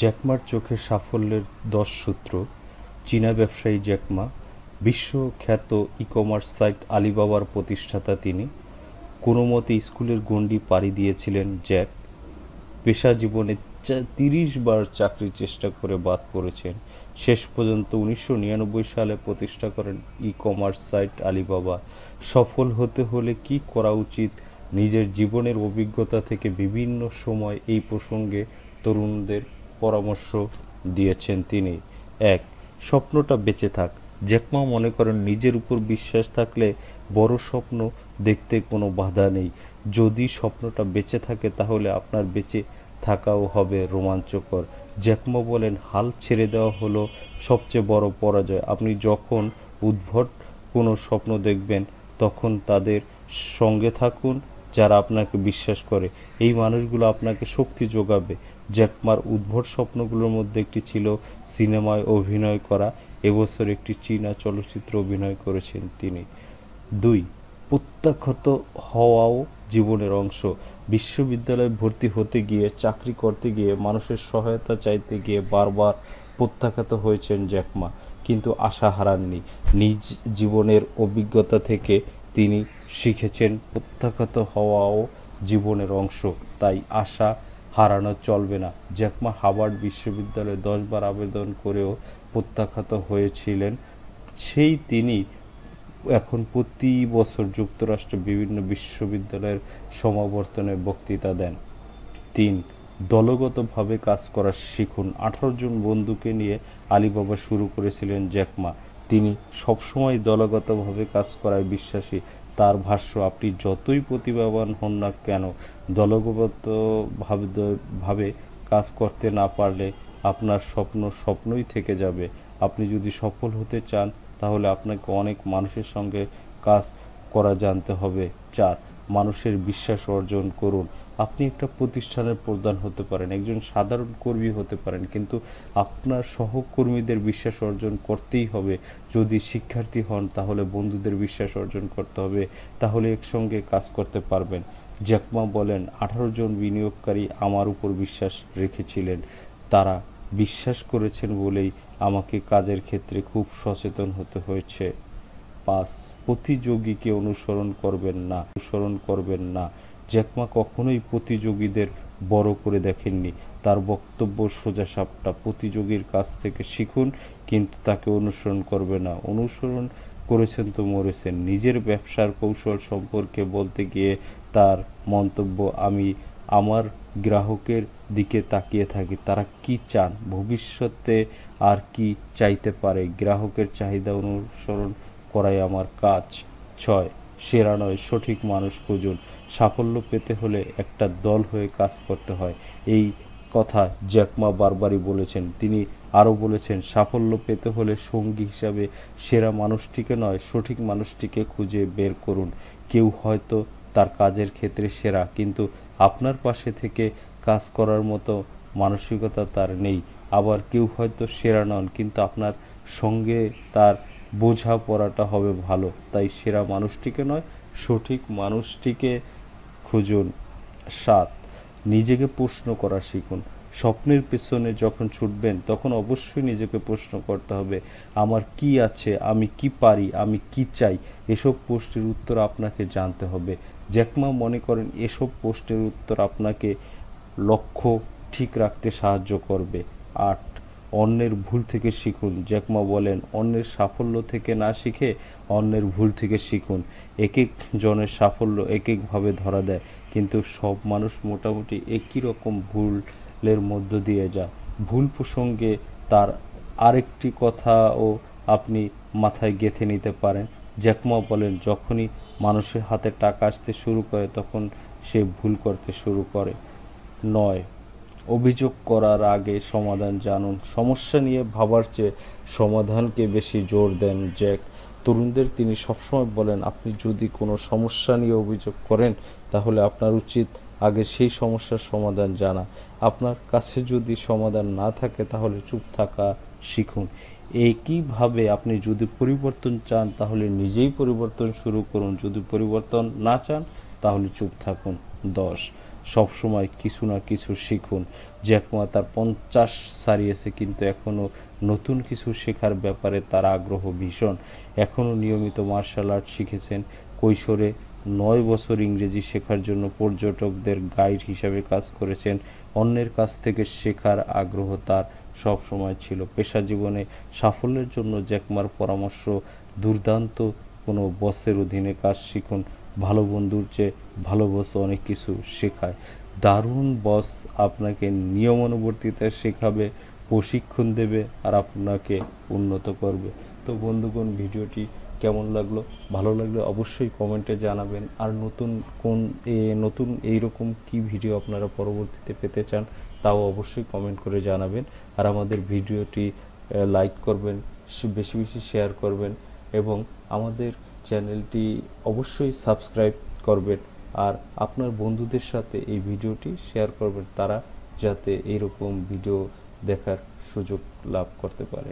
জ্যাকমার চোখে সাফল্যের দশ সূত্র চীনা ব্যবসায়ী জ্যাকমা বিশ্বখ্যাত ই কমার্স সাইট আলিবাবার প্রতিষ্ঠাতা তিনি কোনো মতে স্কুলের গণ্ডি পাড়ি দিয়েছিলেন জ্যাক পেশা জীবনে তিরিশ বার চাকরির চেষ্টা করে বাদ করেছেন শেষ পর্যন্ত উনিশশো সালে প্রতিষ্ঠা করেন ই কমার্স সাইট আলিবাবা সফল হতে হলে কি করা উচিত নিজের জীবনের অভিজ্ঞতা থেকে বিভিন্ন সময় এই প্রসঙ্গে তরুণদের পরামর্শ দিয়েছেন তিনি এক স্বপ্নটা বেঁচে থাক জ্যাকমা মনে করেন নিজের উপর বিশ্বাস থাকলে বড় স্বপ্ন দেখতে কোনো বাধা নেই যদি স্বপ্নটা বেঁচে থাকে তাহলে আপনার বেঁচে থাকাও হবে রোমাঞ্চকর জ্যাকমা বলেন হাল ছেড়ে দেওয়া হলো সবচেয়ে বড় পরাজয় আপনি যখন উদ্ভট কোনো স্বপ্ন দেখবেন তখন তাদের সঙ্গে থাকুন যারা আপনাকে বিশ্বাস করে এই মানুষগুলো আপনাকে শক্তি যোগাবে জ্যাকমার উদ্ভট স্বপ্নগুলোর মধ্যে একটি ছিল সিনেমায় অভিনয় করা এবছর একটি চীনা চলচ্চিত্র অভিনয় করেছেন তিনি দুই প্রত্যাখ্যাত হওয়াও জীবনের অংশ বিশ্ববিদ্যালয়ে ভর্তি হতে গিয়ে চাকরি করতে গিয়ে মানুষের সহায়তা চাইতে গিয়ে বারবার প্রত্যাখ্যাত হয়েছেন জ্যাকমা কিন্তু আশা হারাননি নিজ জীবনের অভিজ্ঞতা থেকে তিনি শিখেছেন প্রত্যাখ্যাত হওয়াও জীবনের অংশ তাই আশা হারানো চলবে না জ্যাকমা হাবার্ড বিশ্ববিদ্যালয়ে দশবার আবেদন করেও প্রত্যাখ্যাত হয়েছিলেন সেই তিনি এখন প্রতি বছর যুক্তরাষ্ট্রে বিভিন্ন বিশ্ববিদ্যালয়ের সমাবর্তনে বক্তৃতা দেন তিন দলগতভাবে কাজ করা শিখুন আঠারো জন বন্ধুকে নিয়ে আলিবাবা শুরু করেছিলেন জ্যাকমা তিনি সবসময় দলগতভাবে কাজ করায় বিশ্বাসী তার ভাষ্য আপনি যতই প্রতিভাবান হন না কেন দলগতভাবে কাজ করতে না পারলে আপনার স্বপ্ন স্বপ্নই থেকে যাবে আপনি যদি সফল হতে চান তাহলে আপনাকে অনেক মানুষের সঙ্গে কাজ করা জানতে হবে চার মানুষের বিশ্বাস অর্জন করুন আপনি একটা প্রতিষ্ঠানের প্রধান হতে পারেন একজন সাধারণ কর্মী হতে পারেন কিন্তু আপনার সহকর্মীদের বিশ্বাস অর্জন করতেই হবে যদি শিক্ষার্থী হন তাহলে বন্ধুদের বিশ্বাস অর্জন করতে হবে তাহলে একসঙ্গে কাজ করতে পারবেন জ্যাকমা বলেন আঠারো জন বিনিয়োগকারী আমার উপর বিশ্বাস রেখেছিলেন তারা বিশ্বাস করেছেন বলেই আমাকে কাজের ক্ষেত্রে খুব সচেতন হতে হয়েছে পাঁচ প্রতিযোগীকে অনুসরণ করবেন না অনুসরণ করবেন না জ্যাকমা কখনোই প্রতিযোগীদের বড় করে দেখেননি তার বক্তব্য সোজা সাপটা প্রতিযোগীর কাছ থেকে শিখুন কিন্তু তাকে অনুসরণ করবে না অনুসরণ করেছেন তো মরেছেন নিজের ব্যবসার কৌশল সম্পর্কে বলতে গিয়ে তার মন্তব্য আমি আমার গ্রাহকের দিকে তাকিয়ে থাকি তারা কি চান ভবিষ্যতে আর কি চাইতে পারে গ্রাহকের চাহিদা অনুসরণ করাই আমার কাজ ছয় সেরা নয় সঠিক মানুষ খুঁজুন সাফল্য পেতে হলে একটা দল হয়ে কাজ করতে হয় এই কথা জ্যাকমা বারবারই বলেছেন তিনি আরও বলেছেন সাফল্য পেতে হলে সঙ্গী হিসাবে সেরা মানুষটিকে নয় সঠিক মানুষটিকে খুঁজে বের করুন কেউ হয়তো তার কাজের ক্ষেত্রে সেরা কিন্তু আপনার পাশে থেকে কাজ করার মতো মানসিকতা তার নেই আবার কেউ হয়তো সেরা নন কিন্তু আপনার সঙ্গে তার বোঝাপড়াটা হবে ভালো তাই সেরা মানুষটিকে নয় সঠিক মানুষটিকে খুঁজুন সাত নিজেকে প্রশ্ন করা শিখুন স্বপ্নের পেছনে যখন ছুটবেন তখন অবশ্যই নিজেকে প্রশ্ন করতে হবে আমার কি আছে আমি কি পারি আমি কি চাই এসব প্রশ্নের উত্তর আপনাকে জানতে হবে জ্যাকমা মনে করেন এসব প্রশ্নের উত্তর আপনাকে লক্ষ্য ঠিক রাখতে সাহায্য করবে আট অন্যের ভুল থেকে শিখুন জ্যাকমা বলেন অন্যের সাফল্য থেকে না শিখে অন্যের ভুল থেকে শিখুন এক এক জনের সাফল্য এক একভাবে ধরা দেয় কিন্তু সব মানুষ মোটামুটি একই রকম ভুলের মধ্য দিয়ে যায় ভুল প্রসঙ্গে তার আরেকটি কথাও আপনি মাথায় গেঁথে নিতে পারেন জ্যাকমা বলেন যখনই মানুষের হাতে টাকা আসতে শুরু করে তখন সে ভুল করতে শুরু করে নয় অভিযোগ করার আগে সমাধান জানুন সমস্যা নিয়ে ভাবার চেয়ে সমাধানকে বেশি জোর দেন জ্যাক তরুণদের তিনি সবসময় বলেন আপনি যদি কোনো সমস্যা নিয়ে অভিযোগ করেন তাহলে আপনার উচিত আগে সেই সমস্যার সমাধান জানা আপনার কাছে যদি সমাধান না থাকে তাহলে চুপ থাকা শিখুন একইভাবে আপনি যদি পরিবর্তন চান তাহলে নিজেই পরিবর্তন শুরু করুন যদি পরিবর্তন না চান তাহলে চুপ থাকুন দশ সবসময় কিছু না কিছু শিখুন জ্যাকমা তার পঞ্চাশ সারিয়েছে কিন্তু এখনও নতুন কিছু শেখার ব্যাপারে তার আগ্রহ ভীষণ এখনও নিয়মিত মার্শাল আর্ট শিখেছেন কৈশোরে নয় বছর ইংরেজি শেখার জন্য পর্যটকদের গাইড হিসাবে কাজ করেছেন অন্যের কাছ থেকে শেখার আগ্রহ তার সবসময় ছিল পেশা জীবনে সাফল্যের জন্য জ্যাকমার পরামর্শ দুর্দান্ত কোনো বসের অধীনে কাজ শিখুন ভালো বন্ধুর যে ভালো বস অনেক কিছু শেখায় দারুণ বস আপনাকে নিয়মানুবর্তিতা শেখাবে প্রশিক্ষণ দেবে আর আপনাকে উন্নত করবে তো বন্ধুগণ ভিডিওটি কেমন লাগলো ভালো লাগলে অবশ্যই কমেন্টে জানাবেন আর নতুন কোন নতুন এইরকম কি ভিডিও আপনারা পরবর্তীতে পেতে চান তাও অবশ্যই কমেন্ট করে জানাবেন আর আমাদের ভিডিওটি লাইক করবেন বেশি বেশি শেয়ার করবেন এবং আমাদের চ্যানেলটি অবশ্যই সাবস্ক্রাইব করবেন আর আপনার বন্ধুদের সাথে এই ভিডিওটি শেয়ার করবেন তারা যাতে এইরকম ভিডিও দেখার সুযোগ লাভ করতে পারে